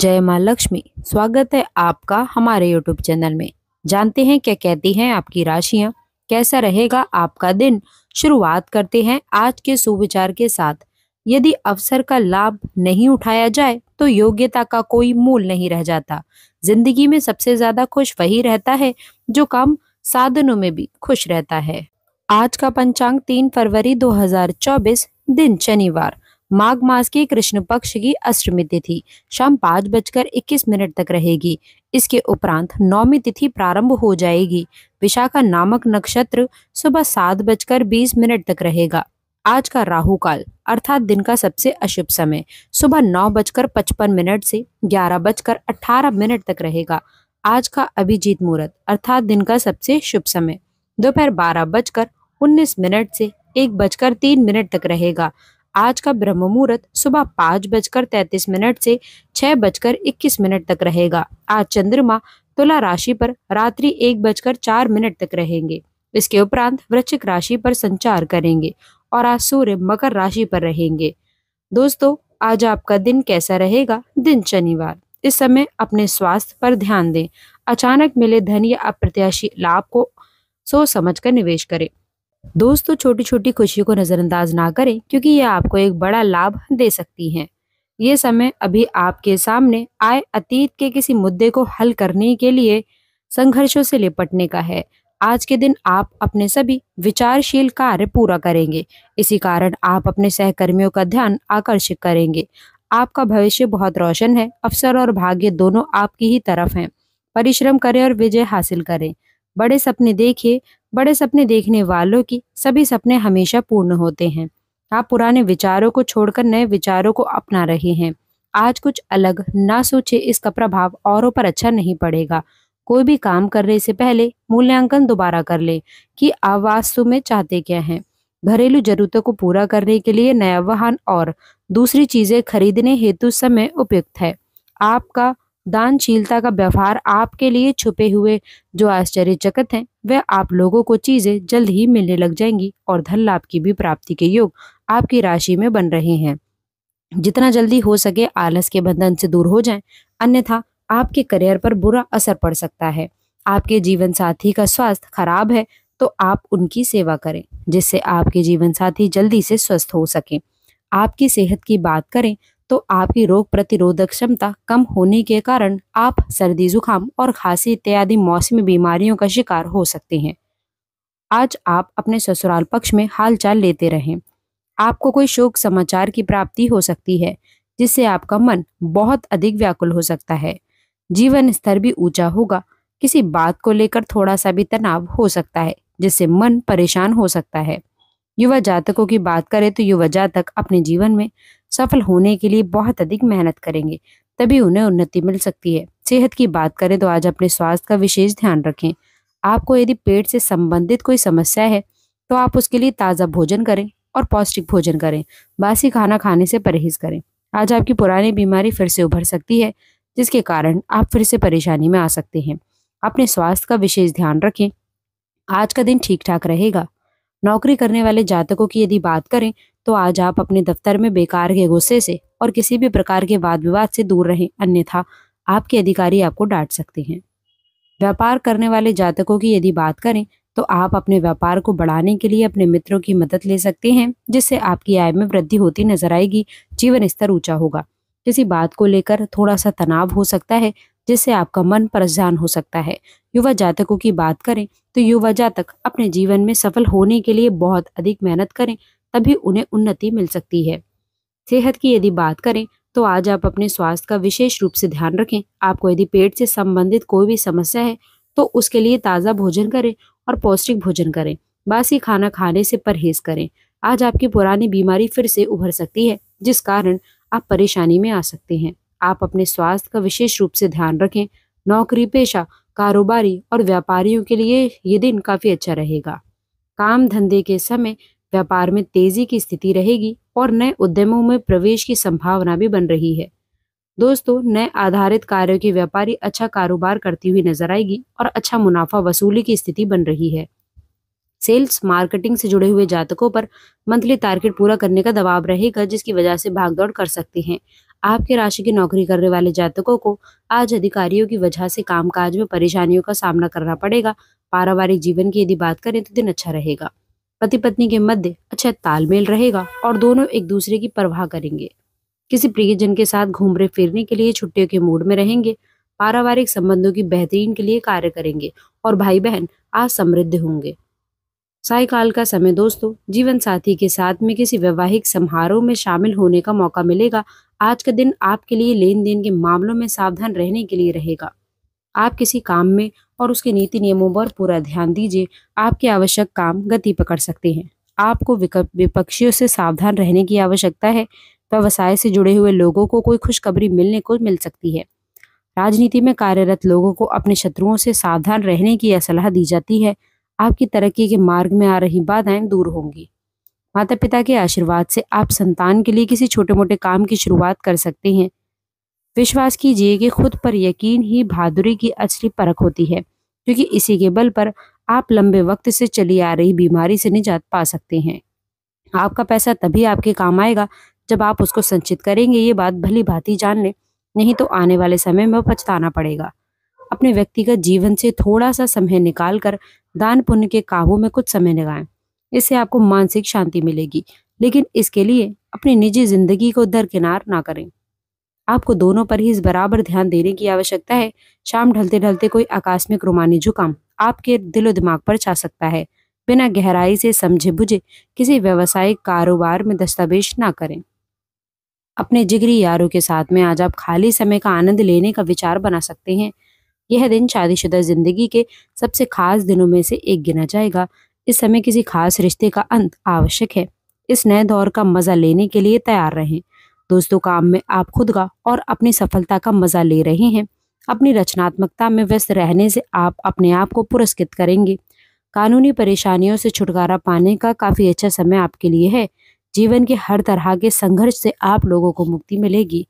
जय माँ लक्ष्मी स्वागत है आपका हमारे यूट्यूब चैनल में जानते हैं क्या कहती हैं आपकी राशियां कैसा रहेगा आपका दिन शुरुआत करते हैं आज के सुविचार के साथ यदि अवसर का लाभ नहीं उठाया जाए तो योग्यता का कोई मूल नहीं रह जाता जिंदगी में सबसे ज्यादा खुश वही रहता है जो काम साधनों में भी खुश रहता है आज का पंचांग तीन फरवरी दो दिन शनिवार माघ मास की कृष्ण पक्ष की अष्टमी तिथि शाम पाँच बजकर इक्कीस मिनट तक रहेगी इसके उपरांत नौमी तिथि प्रारंभ हो जाएगी विशाखा नामक नक्षत्र सुबह सात बजकर बीस मिनट तक रहेगा आज का राहु काल अर्थात दिन का सबसे अशुभ समय सुबह नौ बजकर पचपन मिनट से ग्यारह बजकर अठारह मिनट तक रहेगा आज का अभिजीत मुहूर्त अर्थात दिन का सबसे शुभ समय दोपहर बारह बजकर उन्नीस मिनट से एक बजकर तीन मिनट तक रहेगा आज का ब्रह्म मुहूर्त सुबह पाँच बजकर तैतीस मिनट से छह बजकर इक्कीस मिनट तक रहेगा आज चंद्रमा तुला राशि पर रात्रि एक बजकर चार मिनट तक रहेंगे इसके उपरांत वृश्चिक राशि पर संचार करेंगे और आज सूर्य मकर राशि पर रहेंगे दोस्तों आज आपका दिन कैसा रहेगा दिन शनिवार इस समय अपने स्वास्थ्य पर ध्यान दें अचानक मिले धन या अप्रत्याशी लाभ को सोच समझ कर निवेश करें दोस्तों छोटी छोटी खुशियों को नज़रअंदाज ना करें क्योंकि ये आपको एक बड़ा लाभ दे सकती हैं ये समय अभी आपके सामने आए अतीत के किसी मुद्दे को हल करने के लिए संघर्षों से निपटने का है आज के दिन आप अपने सभी विचारशील कार्य पूरा करेंगे इसी कारण आप अपने सहकर्मियों का ध्यान आकर्षित करेंगे आपका भविष्य बहुत रोशन है अवसर और भाग्य दोनों आपकी ही तरफ हैं परिश्रम करें और विजय हासिल करें बड़े सपने देखिए बड़े सपने देखने वालों की सभी सपने हमेशा पूर्ण होते हैं आप पुराने विचारों को छोड़कर नए विचारों को अपना रहे हैं आज कुछ अलग ना सोचे इसका प्रभाव औरों पर अच्छा नहीं पड़ेगा कोई भी काम करने से पहले मूल्यांकन दोबारा कर ले कि आवास में चाहते क्या हैं घरेलू जरूरतों को पूरा करने के लिए नया वाहन और दूसरी चीजें खरीदने हेतु समय उपयुक्त है आपका दानशीलता का व्यवहार आपके लिए छुपे हुए जो आश्चर्यचकित हैं वह आप लोगों को चीजें जल्द ही मिलने लग जाएंगी और धन लाभ की भी प्राप्ति के योग आपकी राशि में बन रहे हैं जितना जल्दी हो सके आलस के बंधन से दूर हो जाएं अन्यथा आपके करियर पर बुरा असर पड़ सकता है आपके जीवन साथी का स्वास्थ्य खराब है तो आप उनकी सेवा करें जिससे आपके जीवन साथी जल्दी से स्वस्थ हो सके आपकी सेहत की बात करें तो आपकी रोग प्रतिरोधक क्षमता कम होने के कारण आप सर्दी जुकाम और खांसी इत्यादि मौसमी बीमारियों का शिकार हो सकते हैं आज आप अपने ससुराल पक्ष में हालचाल लेते रहें आपको कोई शोक समाचार की प्राप्ति हो सकती है जिससे आपका मन बहुत अधिक व्याकुल हो सकता है जीवन स्तर भी ऊंचा होगा किसी बात को लेकर थोड़ा सा भी तनाव हो सकता है जिससे मन परेशान हो सकता है युवा जातकों की बात करें तो युवा जातक अपने जीवन में सफल होने के लिए बहुत अधिक मेहनत करेंगे तभी उन्हें उन्नति मिल सकती है सेहत की बात करें तो आज अपने स्वास्थ्य का विशेष ध्यान रखें आपको यदि पेट से संबंधित कोई समस्या है तो आप उसके लिए ताज़ा भोजन करें और पौष्टिक भोजन करें बासी खाना खाने से परहेज करें आज आपकी पुरानी बीमारी फिर से उभर सकती है जिसके कारण आप फिर से परेशानी में आ सकते हैं अपने स्वास्थ्य का विशेष ध्यान रखें आज का दिन ठीक ठाक रहेगा नौकरी करने वाले जातकों की यदि बात करें तो आज आप अपने दफ्तर में बेकार के गुस्से से और किसी भी प्रकार के वाद विवाद से दूर रहें अन्यथा आपके अधिकारी आपको डांट सकते हैं व्यापार करने वाले जातकों की यदि बात करें तो आप अपने व्यापार को बढ़ाने के लिए अपने मित्रों की मदद ले सकते हैं जिससे आपकी आय में वृद्धि होती नजर आएगी जीवन स्तर ऊंचा होगा किसी बात को लेकर थोड़ा सा तनाव हो सकता है जिससे आपका मन परेशान हो सकता है युवा जातकों की बात करें तो युवा जातक अपने जीवन में सफल होने के लिए बहुत अधिक मेहनत करें तभी उन्हें उन्नति मिल सकती है सेहत की यदि बात करें तो आज आप अपने स्वास्थ्य का विशेष रूप से ध्यान रखें आपको यदि पेट से संबंधित कोई भी समस्या है तो उसके लिए ताज़ा भोजन करें और पौष्टिक भोजन करें बासी खाना खाने से परहेज करें आज आपकी पुरानी बीमारी फिर से उभर सकती है जिस कारण आप परेशानी में आ सकते हैं आप अपने स्वास्थ्य का विशेष रूप से ध्यान रखें नौकरी पेशा कारोबारी और व्यापारियों के लिए ये दिन काफ़ी अच्छा रहेगा काम धंधे के समय व्यापार में तेजी की स्थिति रहेगी और नए उद्यमों में प्रवेश की संभावना भी बन रही है दोस्तों नए आधारित कार्यों के व्यापारी अच्छा कारोबार करती हुई नजर आएगी और अच्छा मुनाफा वसूली की स्थिति बन रही है सेल्स मार्केटिंग से जुड़े हुए जातकों पर मंथली टारगेट पूरा करने का दबाव रहेगा जिसकी वजह से भागदौड़ कर सकते हैं आपके राशि की नौकरी करने वाले जातकों को आज अधिकारियों की वजह से कामकाज में परेशानियों का सामना करना पड़ेगा पारिवारिक जीवन की यदि बात करें तो दिन अच्छा रहेगा पति पत्नी के मध्य अच्छा तालमेल रहेगा और दोनों एक दूसरे की परवाह करेंगे किसी प्रियजन के साथ घूमने फिरने के लिए छुट्टियों के मूड में रहेंगे पारिवारिक संबंधों की बेहतरीन के लिए कार्य करेंगे और भाई बहन आज समृद्ध होंगे सायकाल का समय दोस्तों जीवन साथी के साथ में किसी वैवाहिक समारोह में शामिल होने का मौका मिलेगा आज का दिन आपके लिए लेन देन के मामलों में सावधान रहने के लिए रहेगा आप किसी काम में और उसके नीति नियमों पर पूरा ध्यान दीजिए आपके आवश्यक काम गति पकड़ सकते हैं आपको विपक्षियों से सावधान रहने की आवश्यकता है व्यवसाय से जुड़े हुए लोगों को कोई खुशखबरी मिलने को मिल सकती है राजनीति में कार्यरत लोगों को अपने शत्रुओं से सावधान रहने की सलाह दी जाती है आपकी तरक्की के मार्ग में आ रही बाधाएं दूर होंगी माता पिता के आशीर्वाद से आप संतान के लिए किसी छोटे मोटे काम की शुरुआत कर सकते हैं विश्वास कीजिए कि खुद पर यकीन ही बहादुरी की असली परख होती है क्योंकि इसी के बल पर आप लंबे वक्त से चली आ रही बीमारी से निजात पा सकते हैं आपका पैसा तभी आपके काम आएगा जब आप उसको संचित करेंगे ये बात भली भांति जान लें नहीं तो आने वाले समय में पछताना पड़ेगा अपने व्यक्तिगत जीवन से थोड़ा सा समय निकाल कर दान पुण्य के काबू में कुछ समय लगाएं इससे आपको मानसिक शांति मिलेगी लेकिन इसके लिए अपनी निजी जिंदगी को दरकिनार ना करें आपको दोनों पर ही इस बराबर ध्यान देने की आवश्यकता है शाम ढलते ढलते कोई आकस्मिक रोमानी जुकाम आपके दिलो दिमाग पर छा सकता है बिना गहराई से समझे बुझे किसी व्यवसायिक कारोबार में दस्तावेज ना करें अपने जिगरी यारों के साथ में आज आप खाली समय का आनंद लेने का विचार बना सकते हैं यह दिन शादीशुदा जिंदगी के सबसे खास दिनों में से एक गिना जाएगा इस समय किसी खास रिश्ते का अंत आवश्यक है इस नए दौर का मजा लेने के लिए तैयार रहें दोस्तों काम में आप खुद का और अपनी सफलता का मजा ले रहे हैं अपनी रचनात्मकता में व्यस्त रहने से आप अपने आप को पुरस्कृत करेंगे कानूनी परेशानियों से छुटकारा पाने का काफ़ी अच्छा समय आपके लिए है जीवन के हर तरह के संघर्ष से आप लोगों को मुक्ति मिलेगी